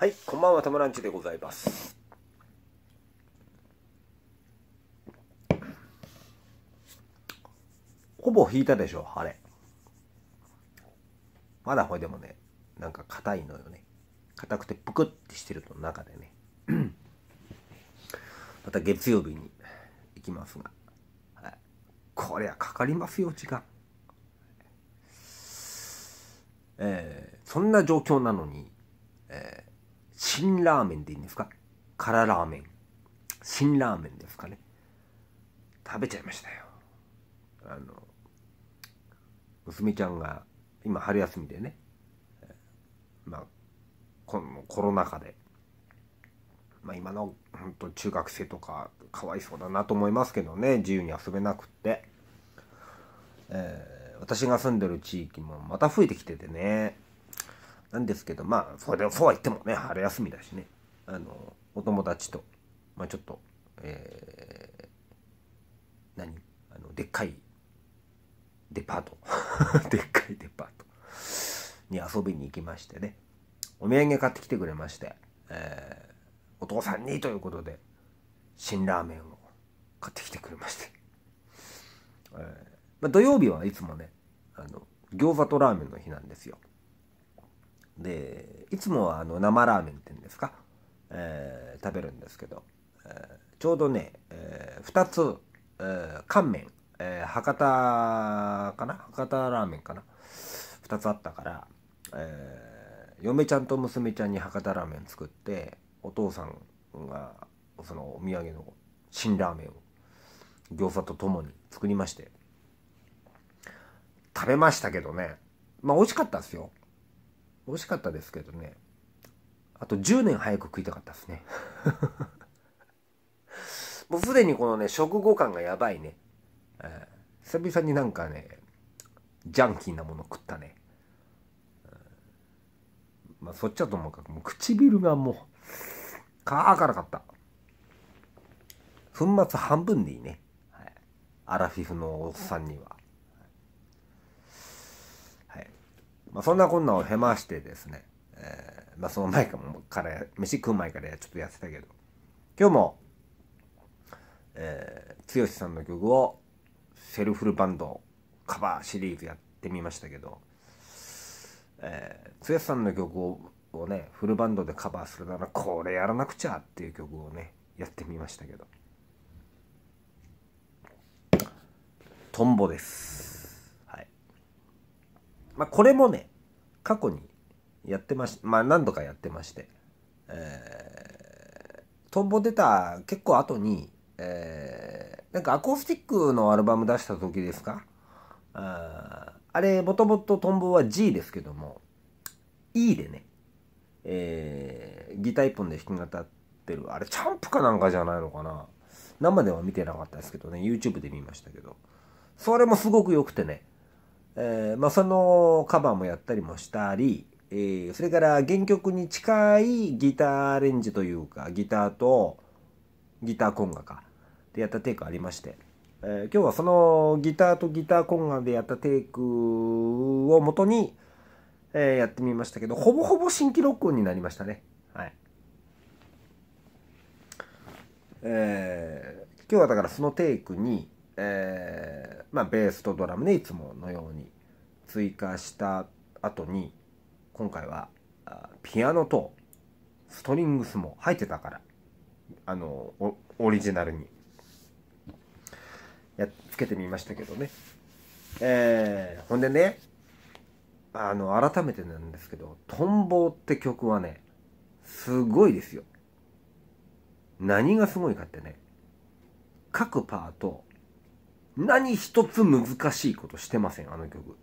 はい、こんばんは、たまらんちでございます。ほぼ引いたでしょ、あれ。まだほいでもね、なんか硬いのよね。硬くてぷくってしてると中でね。また月曜日に行きますが。はい、こりゃかかりますよ、時間。えー、そんな状況なのに、辛ラーメンでいいんですか辛ラーメン。辛ラーメンですかね。食べちゃいましたよ。あの、娘ちゃんが、今春休みでね、まあ、このコロナ禍で、まあ今の、本当中学生とか、かわいそうだなと思いますけどね、自由に遊べなくって。えー、私が住んでる地域もまた増えてきててね、なんですけど、まあ、そそうは言ってもね、春休みだしね、あの、お友達と、まあちょっと、えー、何あの、でっかいデパート。でっかいデパートに遊びに行きましてね、お土産買ってきてくれまして、えー、お父さんにということで、辛ラーメンを買ってきてくれまして、えーまあ、土曜日はいつもねあの餃子とラーメンの日なんですよでいつもはあの生ラーメンっていうんですか、えー、食べるんですけど、えー、ちょうどね、えー、2つ、えー、乾麺、えー、博多かな博多ラーメンかな2つあったから、えー、嫁ちゃんと娘ちゃんに博多ラーメン作ってお父さんがそのお土産の辛ラーメンを餃子とともに作りまして食べましたけどねまあ美味しかったですよ美味しかったですけどねあと10年早く食いたかったですね もうすでにこのね食後感がやばいね、えー、久々になんかねジャンキーなもの食ったね、うん、まあそっちはともかくもう唇がもうかからかった粉末半分でいいね、はい、アラフィフのおっさんにはまあ、そんなこんなを経ましてですね、えー、まあ、その前かもから飯食う前からちょっとやってたけど今日も、えー、剛さんの曲をセルフルバンドカバーシリーズやってみましたけど、えー、剛さんの曲ををねフルバンドでカバーするならこれやらなくちゃっていう曲をねやってみましたけどトンボですまあ、これもね過去にやってましまあ何度かやってまして、えー、トンボ出た結構後に、えー、なんかアコースティックのアルバム出した時ですかああれもともとトンボは G ですけども E でね、えー、ギター一本で弾き語ってるあれチャンプかなんかじゃないのかな生では見てなかったですけどね YouTube で見ましたけどそれもすごく良くてねえー、まあ、そのカバーもやったりもしたり、えー、それから原曲に近いギターアレンジというか、ギターとギターコンガか、でやったテイクありまして、えー、今日はそのギターとギターコンガでやったテイクをもとに、えー、やってみましたけど、ほぼほぼ新規録音になりましたね。はい。えー、今日はだからそのテイクに、えまあ、ベースとドラムでいつものように追加した後に今回はピアノとストリングスも入ってたからあのオリジナルにやっつけてみましたけどねえー、ほんでねあの改めてなんですけど「トンボ」って曲はねすごいですよ何がすごいかってね各パート何一つ難しいことしてません、あの曲。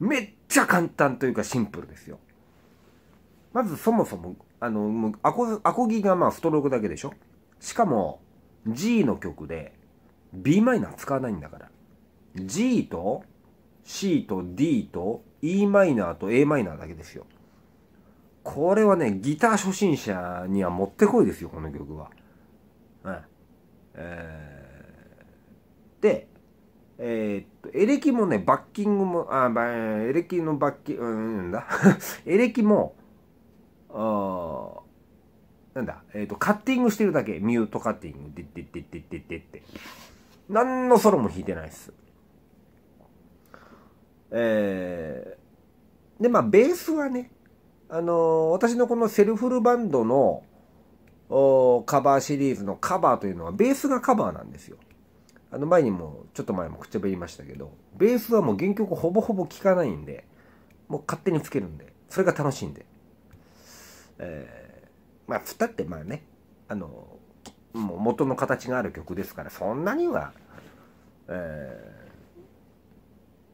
めっちゃ簡単というかシンプルですよ。まずそもそも、あの、アコアコギがまあストロークだけでしょしかも G の曲で b マイナー使わないんだから。G と C と D と e マイナーと a マイナーだけですよ。これはね、ギター初心者にはもってこいですよ、この曲は。うん。えーで、えー、っと、エレキもね、バッキングも、あ、エレキのバッキング、うんだ、エレキも、あなんだ、えー、っと、カッティングしてるだけ、ミュートカッティング、でってってってってってって。何のソロも弾いてないっす。えー、で、まあ、ベースはね、あのー、私のこのセルフルバンドの、カバーシリーズのカバーというのは、ベースがカバーなんですよ。あの前にもちょっと前も口でべいましたけどベースはもう原曲ほぼほぼ聴かないんでもう勝手につけるんでそれが楽しいんで、えー、まあつったってまあねあのもう元の形がある曲ですからそんなには、え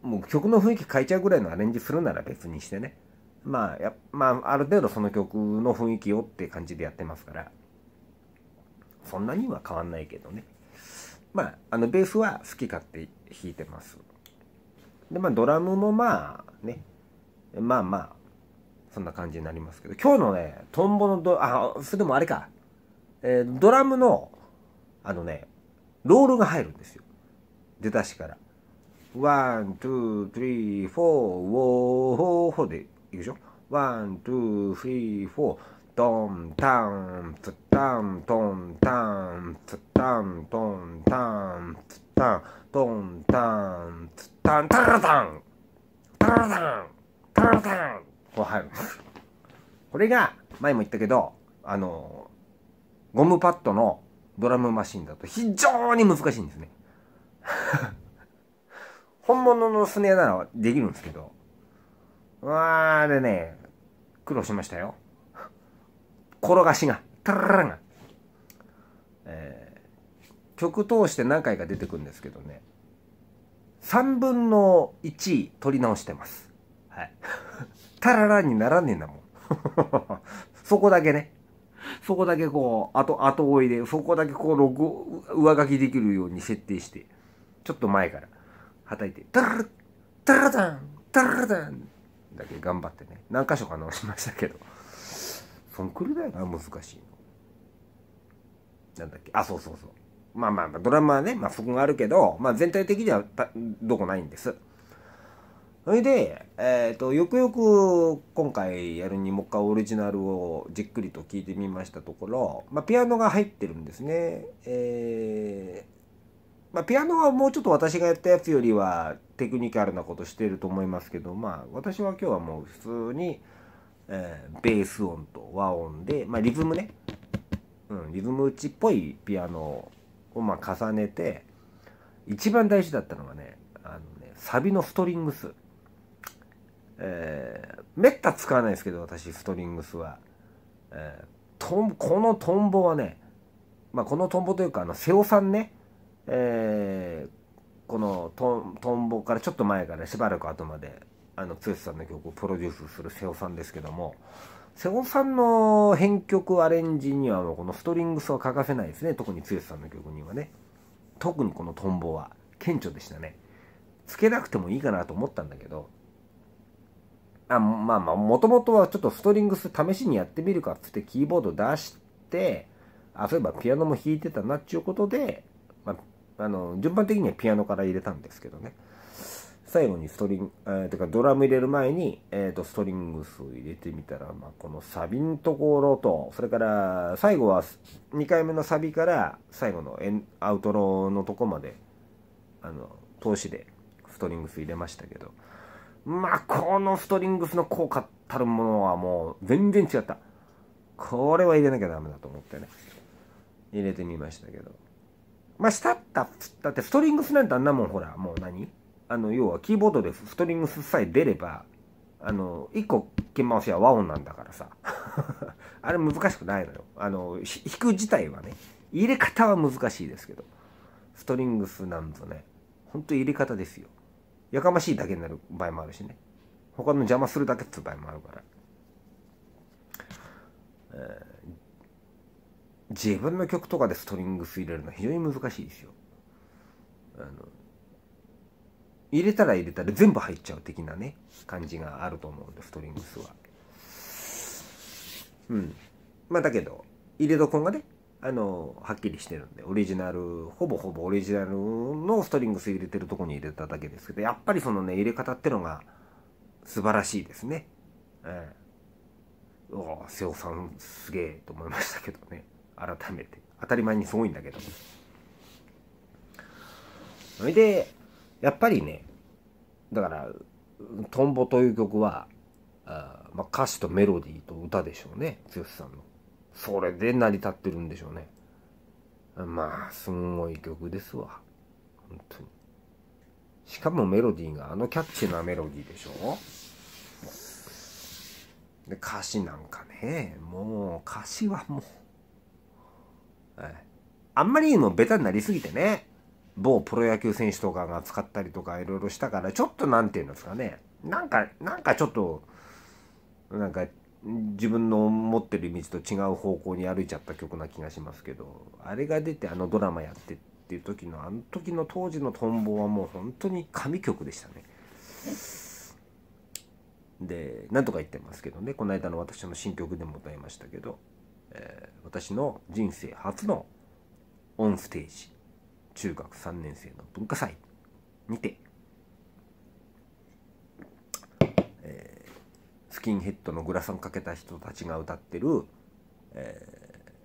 ー、もう曲の雰囲気変えちゃうぐらいのアレンジするなら別にしてねまあやまあある程度その曲の雰囲気をって感じでやってますからそんなには変わんないけどねまあ、あのベースは好き勝手弾いてます。で、まあ、ドラムもまあね、まあまあ、そんな感じになりますけど、今日のね、トンボのド、あ、それでもあれか、えー、ドラムの、あのね、ロールが入るんですよ。出だしから。ワン、ツー、スリー、フォー、ウォー、ホーでいくでしょワン、ツー、スリー、フォー。トンタンツタントンタンツタントンタンツタントンタンツタンタラタンタラタンタラタンこう入るこれが前も言ったけどあのゴムパッドのドラムマシンだと非常に難しいんですね本物のスネアならできるんですけどわーでね苦労しましたよ転がしがタラララが、えー、曲通して何回か出てくるんですけどね3分の1取り直してます。はい。タララにならねえんだもん。そこだけね。そこだけこう、あと、後追いで、そこだけこう、録、上書きできるように設定して、ちょっと前から、叩いて、タララ、タラダン、タラダン、だけ頑張ってね、何箇所か直しましたけど。そのくるだよな難しいのなんだっけあそうそうそうまあまあ、まドラマはね、まあ、そこがあるけど、まあ、全体的にはどこないんですそれで、えっ、ー、とよくよく今回やるにもっかオリジナルをじっくりと聞いてみましたところ、まあ、ピアノが入ってるんですねえーまあ、ピアノはもうちょっと私がやったやつよりはテクニカルなことしてると思いますけど、まあ、私は今日はもう普通に、えー、ベース音と和音で、まあ、リズムね、うん、リズム打ちっぽいピアノをまあ重ねて一番大事だったのがねあのねサビのストリングス、えー、めった使わないですけど私ストリングスは、えー、とこのトンボはね、まあ、このトンボというかあの瀬尾さんね、えー、このトンボからちょっと前からしばらく後まであの剛さんの曲をプロデュースする瀬尾さんですけども瀬尾さんの編曲アレンジにはもうこのストリングスは欠かせないですね特に剛さんの曲にはね特にこのトンボは顕著でしたねつけなくてもいいかなと思ったんだけどあまあまあもともとはちょっとストリングス試しにやってみるかっつってキーボード出してあそういえばピアノも弾いてたなっちゅうことで、まあ、あの順番的にはピアノから入れたんですけどね最後にストリング、えー、てかドラム入れる前に、えー、と、ストリングスを入れてみたら、まあ、このサビのところと、それから、最後は、2回目のサビから、最後のエンアウトローのとこまで、あの、通しでストリングス入れましたけど、まあ、このストリングスの効果たるものはもう、全然違った。これは入れなきゃダメだと思ってね、入れてみましたけど。まあ、したったっつったって、ストリングスなんてあんなもん、ほら、もう何あの、要はキーボードでストリングスさえ出れば、あの、1個鍵回しは和音なんだからさ。あれ難しくないのよ。あの、弾く自体はね、入れ方は難しいですけど、ストリングスなんぞね、ほんと入れ方ですよ。やかましいだけになる場合もあるしね。他の邪魔するだけっつう場合もあるから。えー、自分の曲とかでストリングス入れるのは非常に難しいですよ。あの入れたら入れたら全部入っちゃう的なね感じがあると思うんでストリングスはうんまあだけど入れどこがねあのはっきりしてるんでオリジナルほぼほぼオリジナルのストリングス入れてるとこに入れただけですけどやっぱりそのね入れ方ってのが素晴らしいですねうんうわ瀬尾さんすげえと思いましたけどね改めて当たり前にすごいんだけどそれでやっぱりねだから「トンボ」という曲はあ、まあ、歌詞とメロディーと歌でしょうね剛さんのそれで成り立ってるんでしょうねまあすごい曲ですわ本当にしかもメロディーがあのキャッチーなメロディーでしょで歌詞なんかねもう歌詞はもう、はい、あんまりにもベタになりすぎてね某プロ野球選手とかが使ったりとかいろいろしたからちょっと何て言うんですかねなんかなんかちょっとなんか自分の持ってる道と違う方向に歩いちゃった曲な気がしますけどあれが出てあのドラマやってっていう時のあの時の当時のトンボはもう本当に神曲でしたね。で何とか言ってますけどねこの間の私の新曲でも歌いましたけど、えー、私の人生初のオンステージ中学3年生の文化祭にて、えー、スキンヘッドのグラサンかけた人たちが歌ってる、え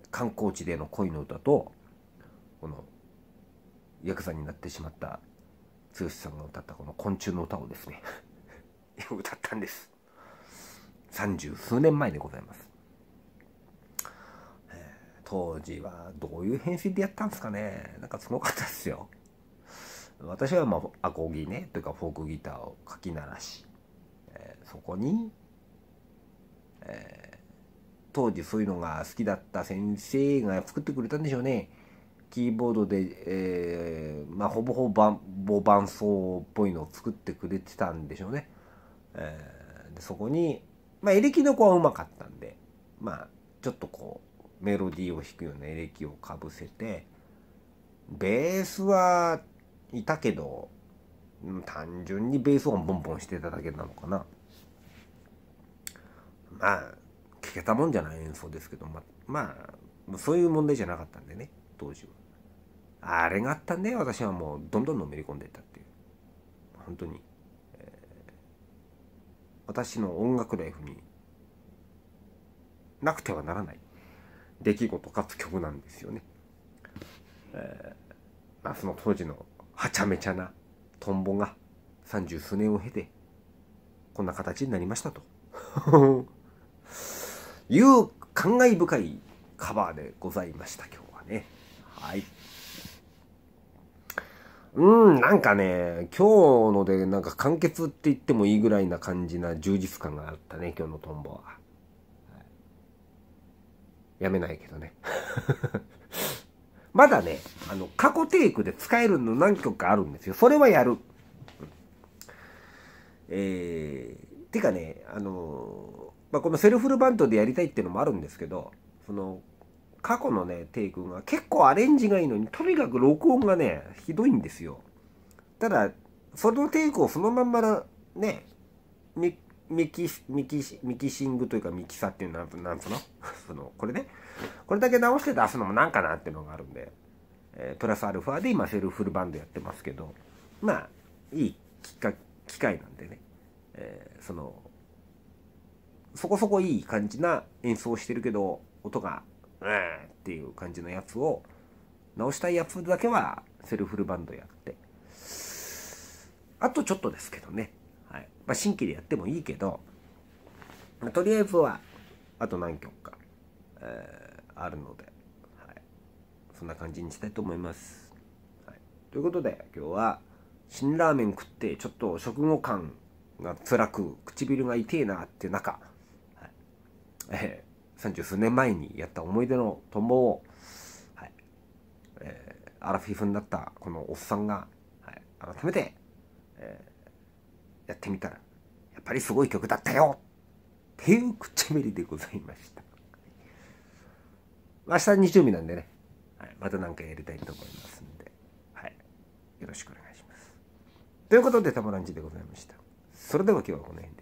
ー、観光地での恋の歌とこのヤクザになってしまった剛さんが歌ったこの「昆虫の歌」をですね 歌ったんです三十数年前でございます当時はどういう編成でやったんですかねなんかすごかったですよ私はまあアコギねというかフォークギターをかき鳴らし、えー、そこに、えー、当時そういうのが好きだった先生が作ってくれたんでしょうねキーボードで、えー、まあ、ほぼほぼ伴奏っぽいのを作ってくれてたんでしょうね、えー、でそこに、まあ、エレキの子はうまかったんでまあちょっとこうメロディーを弾くようなエレキをかぶせてベースはいたけど単純にベース音ボンボンしてただけなのかなまあ聞けたもんじゃない演奏ですけどままあそういう問題じゃなかったんでね当時はあれがあったんで私はもうどんどんのめり込んでったっていう本当に、えー、私の音楽ライフになくてはならない出来事かつ曲なんですよね。えー、まあその当時のはちゃめちゃなトンボが三十数年を経てこんな形になりましたと いう感慨深いカバーでございました今日はね。はい。うん、なんかね、今日のでなんか完結って言ってもいいぐらいな感じな充実感があったね、今日のトンボは。やめないけどね。まだね、あの、過去テイクで使えるの何曲かあるんですよ。それはやる。えー、てかね、あのー、まあ、このセルフルバンドでやりたいっていうのもあるんですけど、その、過去のね、テイクが結構アレンジがいいのに、とにかく録音がね、ひどいんですよ。ただ、そのテイクをそのまんまね、ミキミキミキシングというかミキサっていうのは何つうの そのこれねこれだけ直して出すのもなんかなっていうのがあるんで、えー、プラスアルファで今セルフルバンドやってますけどまあいい機会なんでね、えー、そのそこそこいい感じな演奏してるけど音がうんっていう感じのやつを直したいやつだけはセルフルバンドやってあとちょっとですけどねまあ、新規でやってもいいけど、まあ、とりあえずはあと何曲か、えー、あるので、はい、そんな感じにしたいと思います、はい、ということで今日は辛ラーメン食ってちょっと食後感が辛く唇が痛えなっていう中、はいえー、三十数年前にやった思い出のトンボを、はいえー、アラフィフになったこのおっさんが、はい、改めて、えーやってみたら、やっぱりすごい曲だったよっていうち唇でございました。明日日曜日なんでね、はい、また何かやりたいと思いますんで、はい、よろしくお願いします。ということで、たまらんじでございました。それでは今日はこの辺で。